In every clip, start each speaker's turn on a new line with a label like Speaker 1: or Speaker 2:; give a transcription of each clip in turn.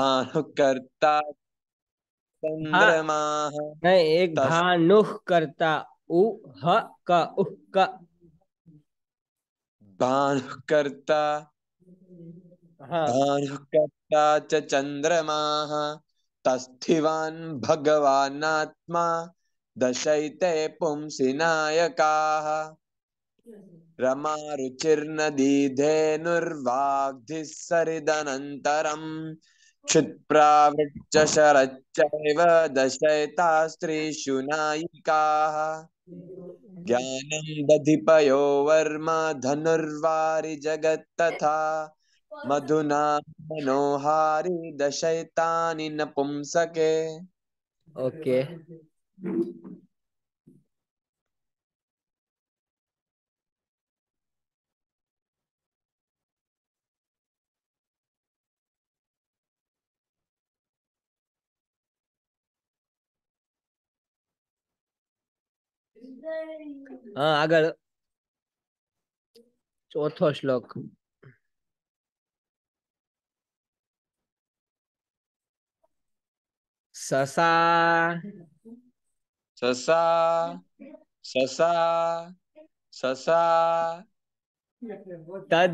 Speaker 1: भानु चंद्रमा हाँ, एक भानु करता उ ह क उ क भानु करता हाँ। भानु करता च चंद्रमा तस्थिवान दशैते पुंसि नायकाः धेनुर्वाग्धिः सरिदनन्तरम् क्षुत्प्रावृक्षशरच्चैव दशैता स्त्रीषु नायिकाः ज्ञानं दधिपयो वर्म धनुर्वारि जगत्तथा मधुना मनोहारी दशैतानि नपुंसके ओके okay. હા આગળ ચોથો શ્લોક સસા સસા સસા સસા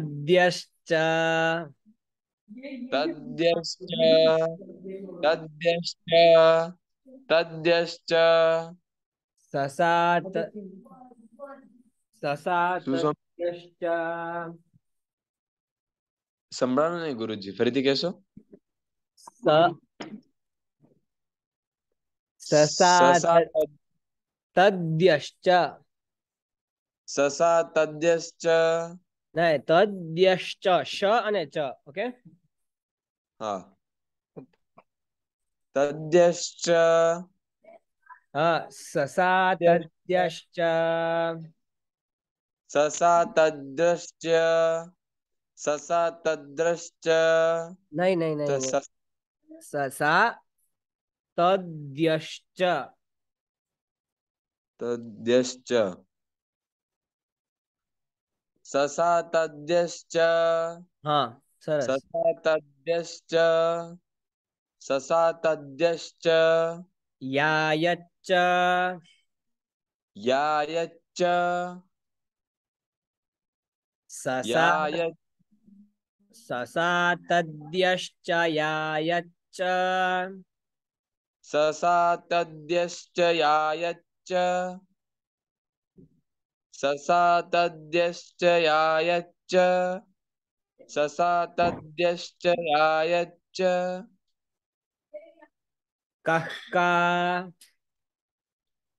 Speaker 1: તદ્યશ્ચ તદ્યશ્ચ તદ્યશ્ચ તદ્યશ્ચ ससात સસાત સંભળાણું નહીં ગુરુજી ફરીથી કહેશો તદ્યશ્ચ સસા તદ્યશ્ચ નહીં તદ્યશ્ચ શ અને ચ ઓકે હા તદ્યશ્ચ ससातद्यश्च ससातद्रश्च नहीं नहीं नहीं, ससा तद्यश्च तद्यश्च ससा तद्यश्च हाँ सरस ससा तद्यश्च ससा तद्यश्च यायच्च च याय का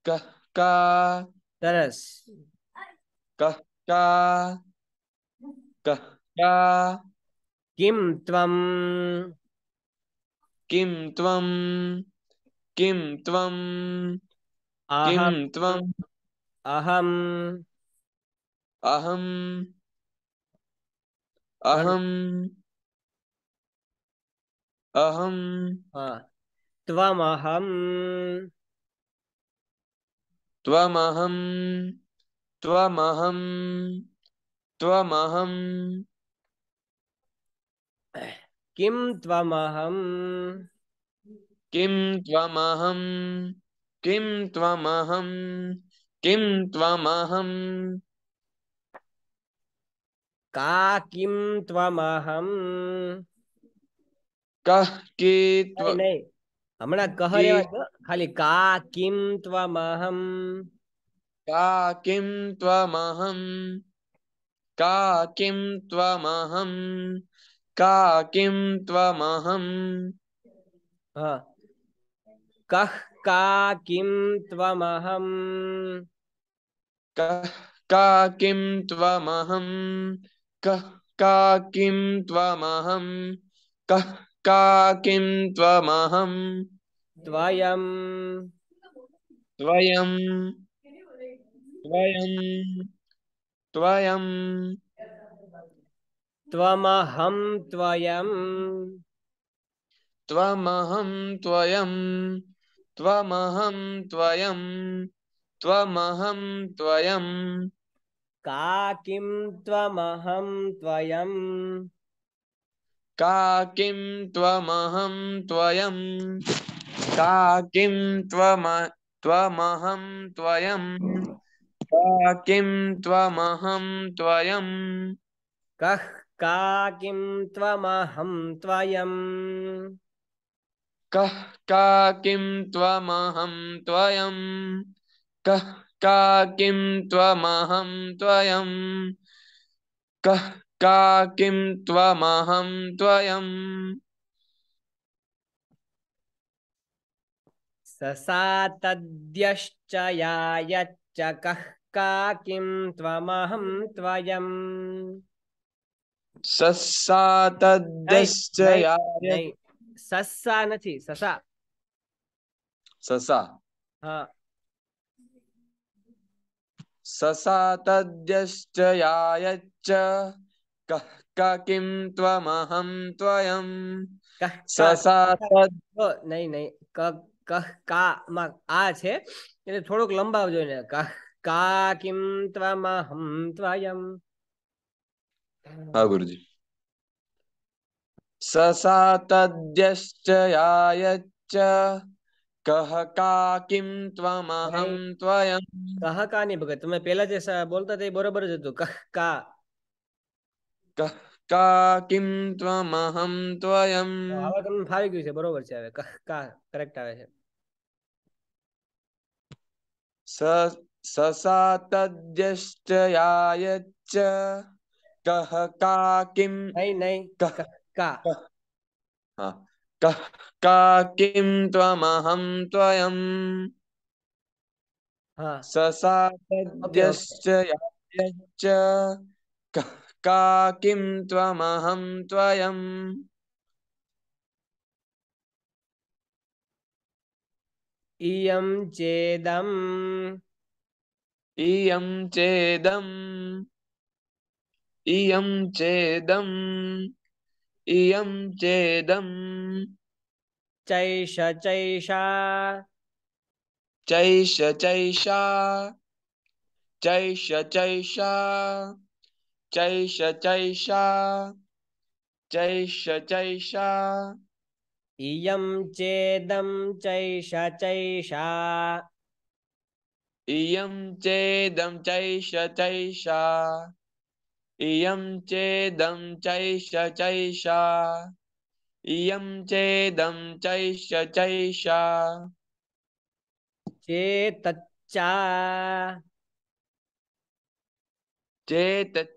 Speaker 1: कह तरस कह का अहम अहम अहम अहम त्वमहं त्वमहं त्वमहं किं त्वमहं किं त्वमहं किं त्वमहं किं त्वमहं का किं त्वमहं कः के त्व हमना हम्म, कह खाली का किम त्वम अहम का किम कह का किम कह का किम हाँ। कह का किं त्वमहं द्वयं त्वयं त्वयं त्वयं त्वमहं त्वयं त्वमहं त्वयं त्वमहं त्वयं त्वमहं त्वयं का किं त्वमहं त्वयम् का किं त्वमहं त्वयं का किं त्वम त्वमहं त्वयं का किं त्वमहं त्वयं कः का किं त्वमहं त्वयं कः का त्वमहं त्वयं कः का त्वमहं त्वयं कः का किं त्वमहं त्वयम् ससा तद्यश्च यायच्च कः का किं त्वमहं त्वयम् ससा तद्यश्च ससा નથી ससा ससा हाँ ससा तद्यश्च यायच्च कः का किं त्वमहं त्वयं નહીં નહીં ક કહ કા માં આ છે એટલે થોડુંક લંબાવજો ને કહ કા કિમ ત્વમહમ ત્વયમ હા ગુરુજી સસા તદ્યશ્ચ યાયચ્ચ કહ કા કિમ ત્વમહમ ત્વયમ કહ કા ની ભગત તમે પહેલા જે બોલતા તે બરોબર જ હતું કહ કા કા કિમ ત્વમહમ ત્વયમ હવે તમને ફાવી ગયું છે બરોબર છે હવે કા કરેક્ટ આવે છે સ સસા તદ્યશ્ચયાયચ કહ કા કિમ નહીં નહીં કા હા કહ કા કિમ ત્વમહમ ત્વયમ હા સસા તદ્યશ્ચયાયચ કહ का किं त्वमहं त्वयम् इयं चेदम् इयं चेदम् इयं चेदम् इयं चेदम् चैष चैषा चैष चैषा चैष चैषा sha sha, Chaisha sha Chaisha sha, Iyam Chedam Chaisha Chaisha Iyam Chedam Chaisha Chaisha Iyam Chedam Chaisha sha Iyam Chedam Chaisha Chaisha Chetaccha Chetaccha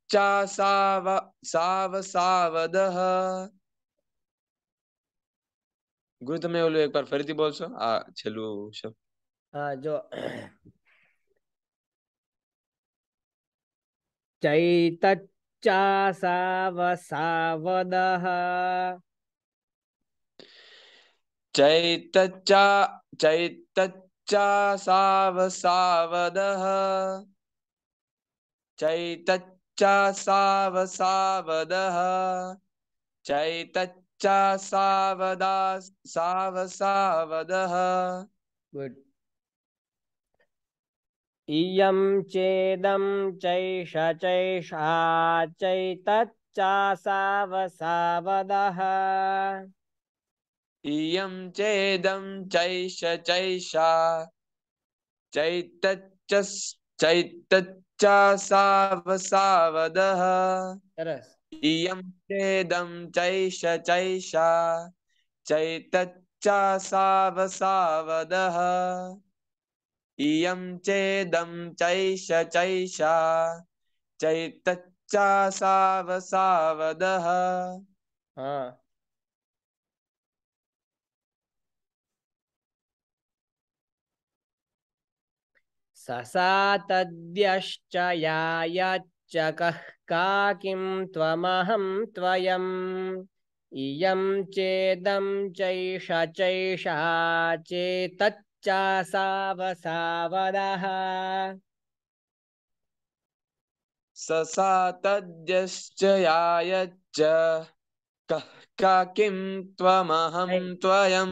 Speaker 1: चा साव साव सावद गुरु तमे ओलो एक बार फिर बोल सो आ छेलू शब्द हाँ जो चैत चा साव सावद चैत चा चैत चा साव सावद चैत चैतच्च सावसावदः चैतच्च चैष चैषा चैतच्चासावसावदः इयं चेदं चैष चैषा चैतच्च चैतच्चासावसावदः इयं चेदं चैष चैषा चैतच्चासावसावदः इयं चेदं चैष चैषा चैतच्चासावसावदः हाँ ससा यायच्च कः का किं त्वमहं त्वयम् इयं चेदं चैष चैषा चेतच्च सावसावदः यायच्च कः का किं त्वमहं त्वयं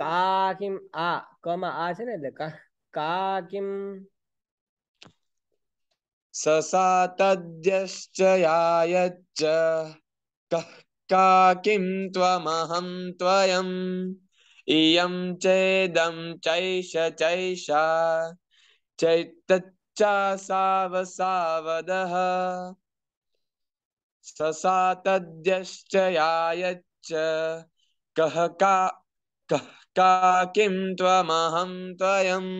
Speaker 1: का किम् आ कम आ से का किम ससा तद्यश्च यायच्च कः का किं त्वमहं त्वयम् इयं चेदं चैष चैषा चैतच्चा सावसावदः यायच्च कः का कः का किं त्वमहं त्वयम्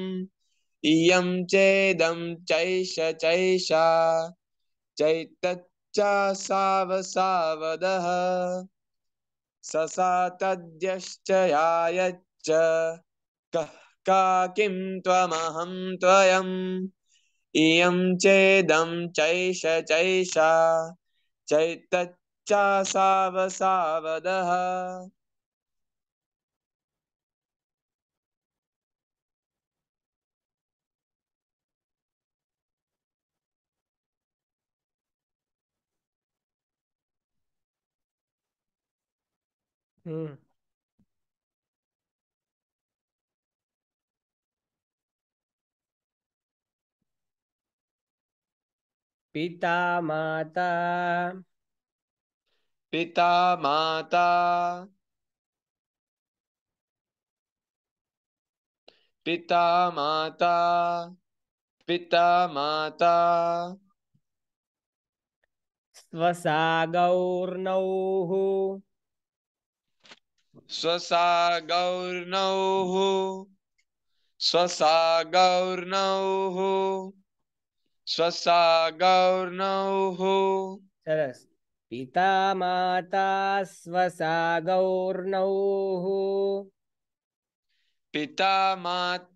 Speaker 1: इयं चेदं चैष चैषा चैतच्च सावसावदः ससा तद्यश्च यायच्च कः का किं त्वमहं त्वयम् इयं चेदं चैष चैषा चैतच्च सावसावदः Hmm. पिता माता पिता माता पिता माता पिता माता स्वसा गौर्नौ स्वसा गौर्णौः स्वसा गौर्णौः स्वसा गौर्णौः सरस पिता माता स्वसा गौर्णौः पिता माता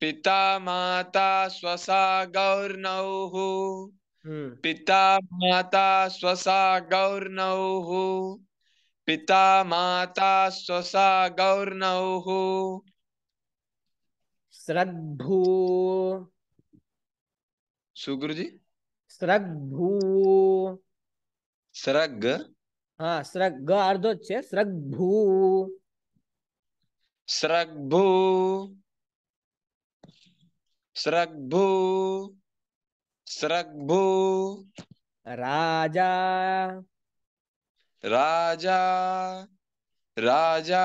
Speaker 1: पिता माता स्वसा गौर्णौः हम्म। पिता माता स्वसा गौर्णौः पिता माता स्वसा गौर्ण श्रद्धू सुगुरु जी श्रग्भू श्रग हाँ श्रग अर्धो राजा राजा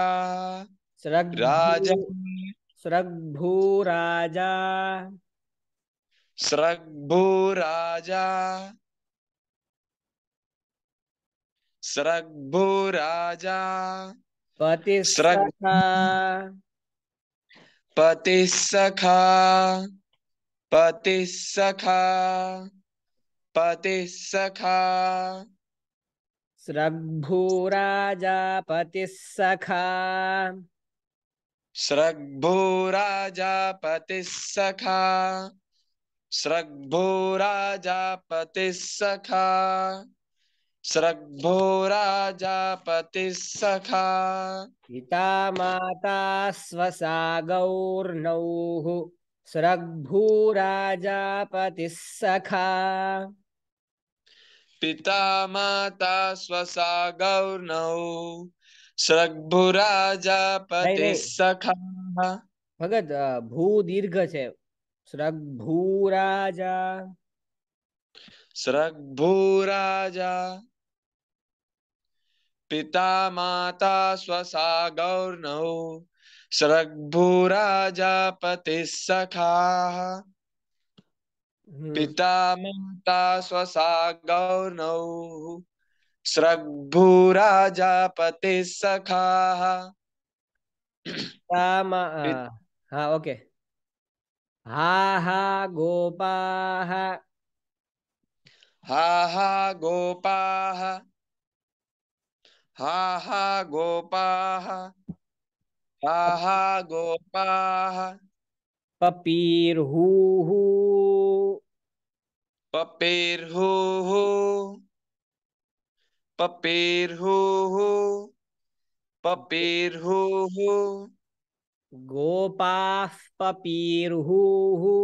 Speaker 1: राजा भू राजा भू राजा भू राजा पति सखा पति सखा पति सखा पति सखा स्रग्भूराजापतिः सखा स्रग्भूराजापतिः सखा स्रग्भूराजापतिः सखा स्रग्भोराजापतिः सखा पिता माता स्वसा गौर्नौः स्रग्भूराजापतिः सखा पिता माता स्वसा गौरनौ श्रग्भुराजा पति सखा भगत भू दीर्घ છે શ્રગ્ભુ રાજા શ્રગ્ભુ રાજા પિતા માતા સ્વસા ગૌરનૌ શ્રગ્ભુ રાજા પતિ સખા हम्म। पिता माता स्वसा स्रग्भू राजा पति सखा हा ओके हा हा गोपा हा हा गोपा हा हा गोपा हा हा गोपा पपीर हू हू પપેર હો હો પપેર હો હો પપેર હો હો ગોપાહ પપીર હો હો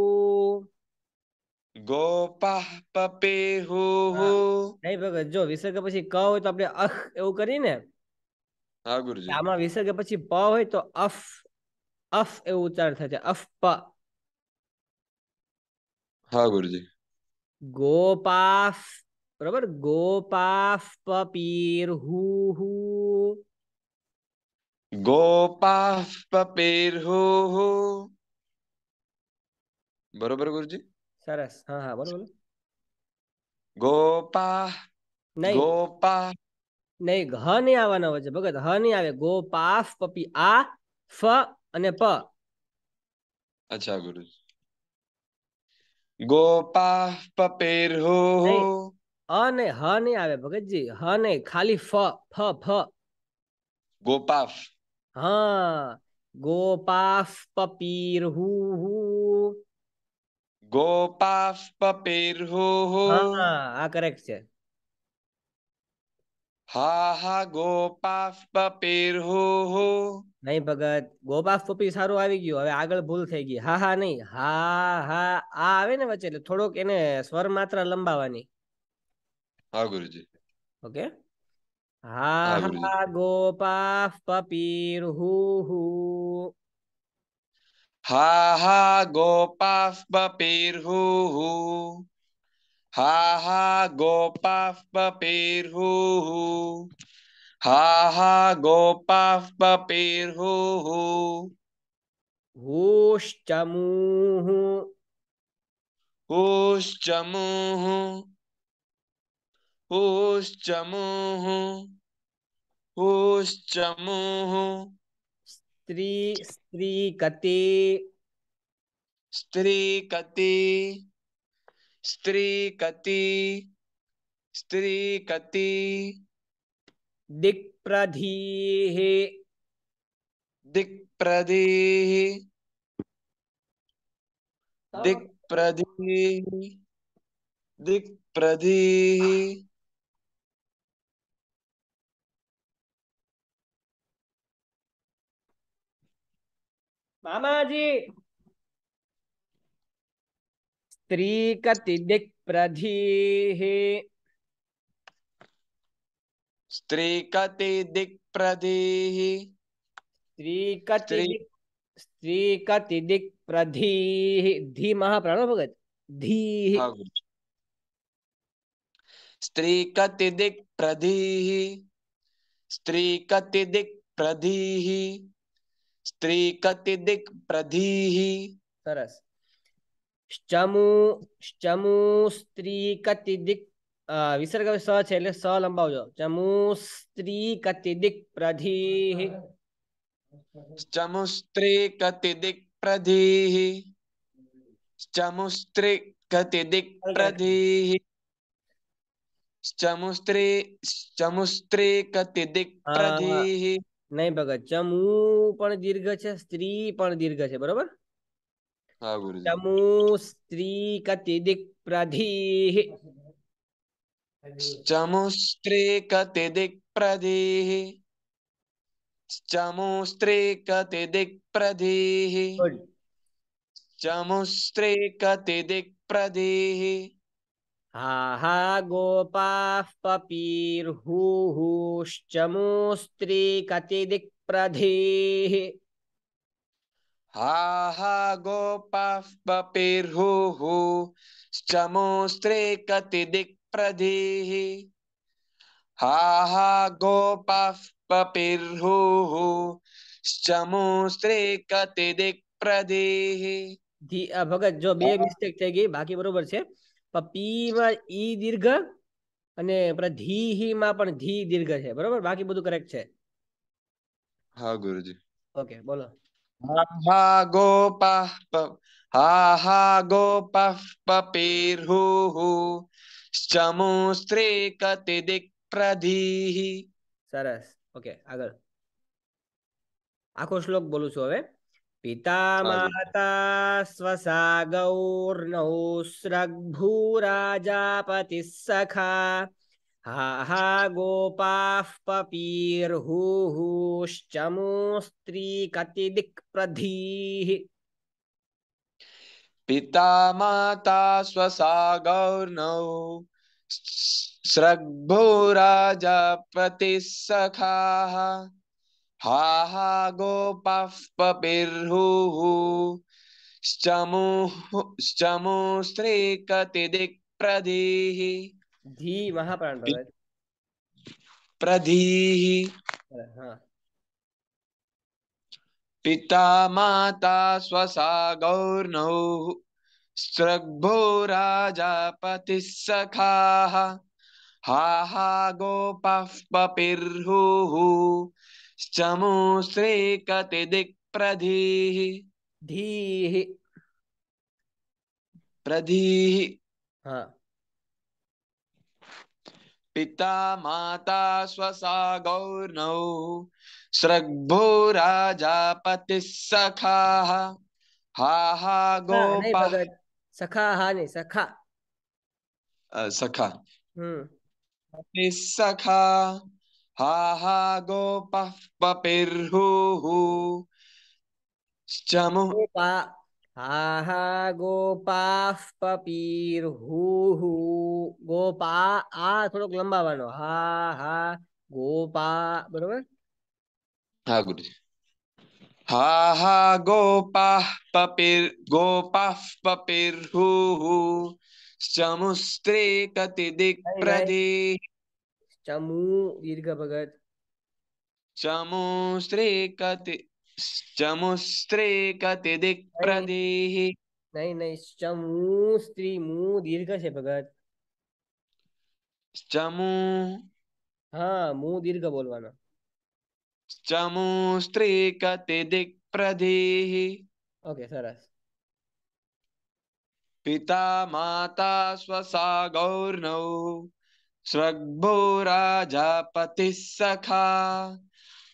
Speaker 1: ગોપાહ પપેર હો હો નહીં ભગત જો વિસર્ગ પછી ક હોય તો આપણે અખ એવું કરીને હા ગુરુજી આમાં વિસર્ગ પછી પ હોય તો અફ અફ એવું ઉચ્ચાર છે અફ પ હા ગુરુજી गोपाफ बराबर गोपाफ पपीर हु हु गोपाफ पपीर हु हु गुरु जी सरस हाँ हाँ बोलो बोलो गोपा नहीं गोपा नहीं घ नहीं आवाना वजह भगत ભગત नहीं आवे गोपाफ पपी आ फ अने प अच्छा गुरुजी गोपा पपेर हो अने ह नै आवे भगतजी ह नै खाली फ फ फ गोपा ह गोपा पपीर हु हु गोपा पपेर हो हो करेक्ट छे હા હા ગોપાફ પપીરહુહુ નહીં ભગત ગોપાફ પપી સારું આવી ગયું હવે આગળ ભૂલ થઈ ગઈ હા હા નહીં હા હા આ આવે ને વચ્ચે થોડોક એને સ્વર માત્ર લંબાવાની હા ગુરુજી ઓકે હા હા ગોપાફ પપીરહુહુ હા હા ગોપાફ પપીરહુહુ हा हा गोपाः पपेर्हुः हा हा गोपाः पपेर्हुः हूश्चमूः हूश्चमूः हूश्चमूः हूश्चमूः स्त्री स्त्रीकते स्त्रीकते स्त्री कति स्त्री कति दिक्प्रधीः दिक्प्रधीः दिक्प्रधीः दिक्प्रधीः मामा जी स्त्रीकतिदिक्प्रधीः स्त्रीकतिदिक्प्रधीः स्त्रीकतिदिक् स्त्रीकतिदिक्प्रधीः धीमः प्राणोपगत् धीः स्त्रीकतिदिक्प्रधीः स्त्रीकतिदिक्प्रधीः शमू शमू स्त्री कति दिक विसर्ग लंबा हो जाओ कति दिक प्रधी चमू स्त्री कति दिक प्रधी चमू नहीं भगत चमू पण दीर्घ छे स्त्री दीर्घ है बराबर हाँ, तमो स्त्री कतिदिक् प्रधीः चमुस्त्रे कतिदिक् प्रधीः चमुस्त्रे हा हा गोपाः पपीर्हुहुश्चमुस्त्री कतिदिक् प्रधेः હા હા સ્ચમો દિક हा गोपाः पपिर्हुः चमोस्त्रे कतिदिक्प्रधीः हा हा गोपाः पपिर्हुः દિક કતિદિક્પ્રદેહ ધી ભગત જો બે મિસ્ટેક થઈ ગઈ બાકી બરોબર છે પપીમાં ઈ દીર્ઘ અને પ્રધીહીમાં પણ ધી દીર્ઘ છે બરોબર બાકી બધું કરેક્ટ છે હા ગુરુજી ઓકે બોલો ha go pa pa ha ha go pa pa pir hu hu चमु स्त्री कति दिक प्रधीहि સરસ ઓકે આગળ આખો શ્લોક બોલું છું હવે પિતા માતા हा गोपाः प्रधी पिता माता स्वसा गौर्णौ स्रग्भो राजा प्रतिसखाः हा हा गोपाः पपिर्हुः श्चमुः कति स्त्रीकतिदिक्प्रधीः धी महाप्राण प्रधीः हाँ। पिता माता स्वसा गौर्नौ स्रग्भो राजा पति सखा हा हा गोपः पपिर्हुः चमु श्रीकतिदिक्प्रधीः धीः प्रधीः हाँ पिता माता स्वसा गौर्नौ सृग्भो राजा पति सखा हा हा सखा हा नहीं सखा सखा पति सखा हा हा गोपः पपिर्हुः चमु हा हा गोपा पपीर हू हू गोपा आ थोड़ो लंबा वनो हा हा गोपा बराबर हा गुरु हा हा गोपा पपीर गोपा पपीर हू हू चमुस्त्रे कति दिख प्रदे चमू दीर्घ भगत चमुस्त्रे कति चमुस्त्री कति दिक् प्रदेहि स्त्री दीर्घ भगत हाँ, दीर्घ बोलवाना स्त्री दिक् प्रदेहि ओके सरस पिता माता स्वसा गौर्नौ स्वग्भो राजा पति सखा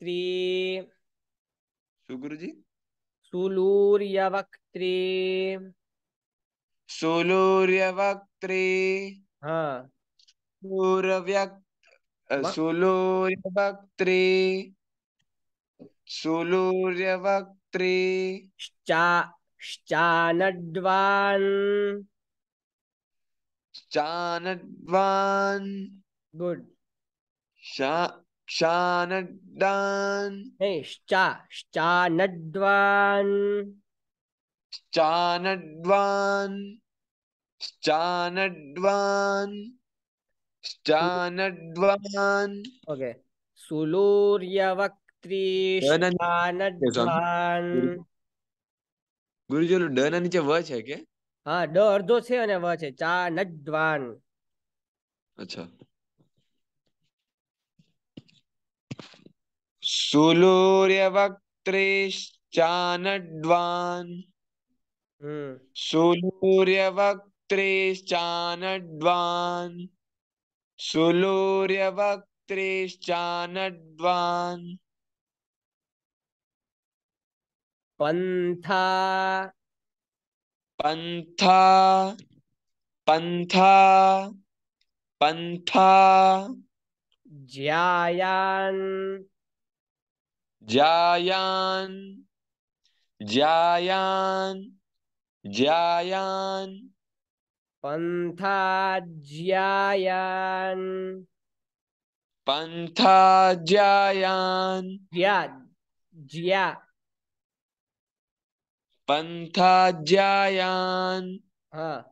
Speaker 1: वक्त्री सुगुरु जी सुलूर्य वक्त्री सुलूर्य वक्त्री हाँ सूर्यव्यक्त सुलूर्य वक्त्री सुलूर्य वक्त्री श्चा श्चानड्वान् श्चानड्वान् गुड शा Chanadvan. Hey, cha, chanadvan. Chanadvan. Chanadvan. Chanadvan. Okay. Suluryavaktri. Chanadvan. ગુરુજી ઓલું ડ ના નીચે વ છે કે હા ડ અડધો છે અને વ છે ચા નડવાન અચ્છા सुलूर्यवक्त्रेश्चानड्वान् hmm. सुलूर्यवक्त्रेश्चानड्वान् सुलूर्यवक्त्रेश्चानड्वान् पन्था पन्था पन्था पन्था ज्यायान् Jayan, Jayan, Jayan. Pantajayan. Pantajayan. Jia. Jia. Pantajayan. Ha.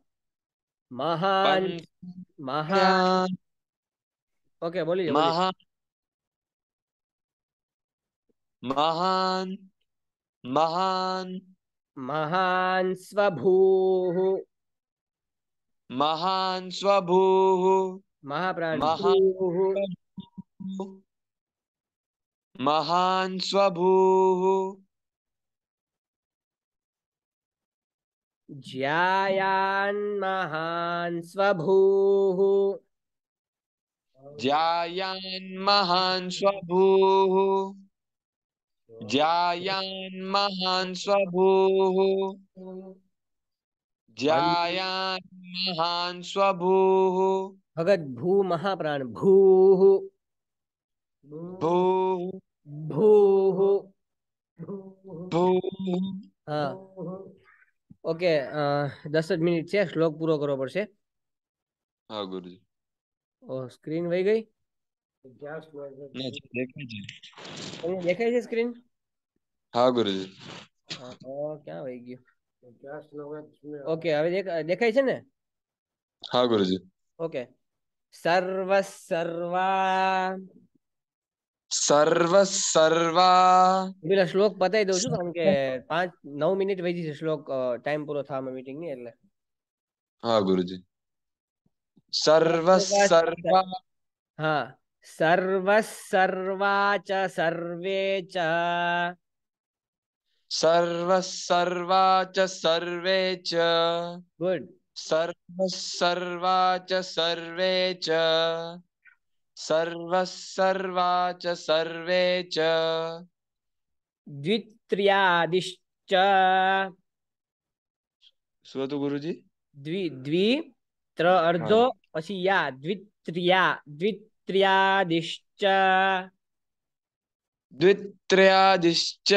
Speaker 1: Mahan. Mahan. Oke, okay, boleh. स्वभू महान स्वभू स्वभूः महान महान स्वभू ज्यायान महान स्वभू ज्यायान महान स्वभू भगत भू महाप्राण भू भू भू हाँ। ओके दस मिनिट से श्लोक पूरा करो पड़ से स्क्रीन वही गई नहीं जी स्क्रीन हाँ गुरु जी हाँ, क्या भाई गियो ओके अभी देख देखा इसे ने हाँ गुरु जी ओके सर्व सर्वा सर्व सर्वा बिल तो श्लोक पता ही दो हम के 5 9 मिनट वही जी श्लोक टाइम पूरा था हमें मीटिंग नहीं એટલે हां गुरु जी सर्व सर्वा हां सर्व सर्वा च सर्वे च सर्वसर्वा च सर्वे च गुड सर्वसर्वा च सर्वे च सर्वसर्वा च सर्वे च द्वित्र्यादिश्च सुनो गुरुजी द्वि द्वि त्र और दो પછી યા દ્વિત્ર્યા દ્વિત્ર્યાદિશ્ચ દ્વિત્ર્યાદિશ્ચ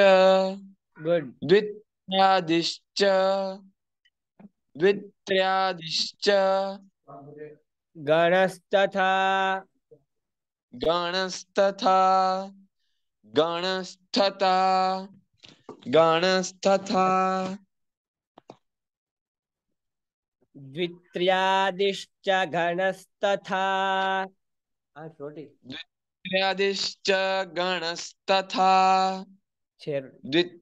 Speaker 1: गुड द्वित्यादिश्च द्वित्र्यादिश्च गणस्तथा गणस्तथा गणस्थता गणस्तथा द्वित्र्यादिश्च गणस्तथा द्वित्र्यादिश्च गणस्तथा द्वित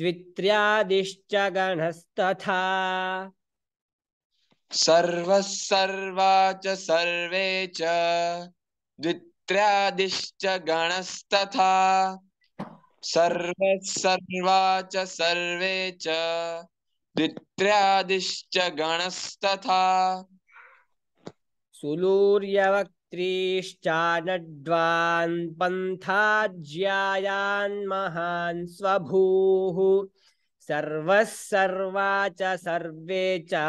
Speaker 1: द्वित्र्यादिश्च गणस्तथा सर्वसर्वा च सर्वे च द्वित्र्यादिश्च गणस्तथा सर्वसर्वा च सर्वे च द्वित्र्यादिश्च गणस्तथा सुलूर्यवक् त्रीश्चानड्वान् पन्थाज्यायान् महान् स्वभूः सर्वः सर्वा च सर्वे च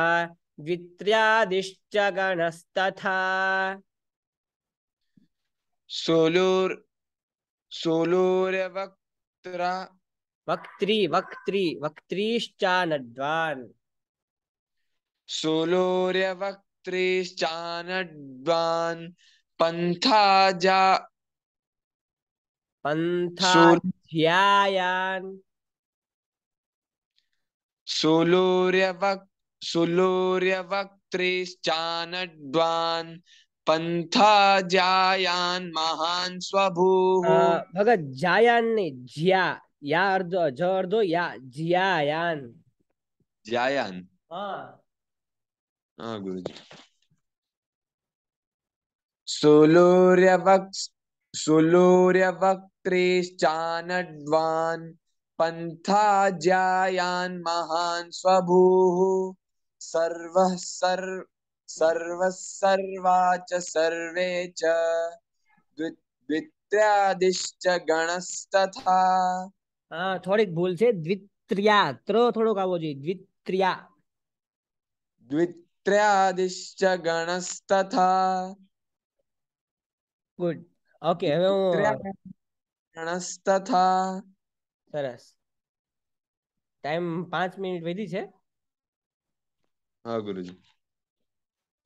Speaker 1: द्वित्र्यादिश्च गणस्तथा सोलोर् सोलोरवक्त्रा वक्त्री वक्त्री वक्त्रीश्चानड्वान् सोलोर्यवक् त्रिश्चानड्वान् पन्था जा पन्थाध्यायान् जायान महान स्वभूः भगत जायान ने या अर्धो जो अर्धो या जियायान जायान हाँ हाँ गुरु जी स्वभूः सर्वः सर्व सर्वः सर्वा च सर्वे च द्वित्र्यादिश्च गणस्तथा हाँ भूल से છે त्रो थोड़ो का वो जी દ્વિત્ર્યા द्वित ત્રયાદિશ્ચ ગણસ તથા ગુડ ઓકે હવે હું ગણસ તથા સરસ ટાઈમ પાંચ મિનિટ વધી છે હા ગુરુજી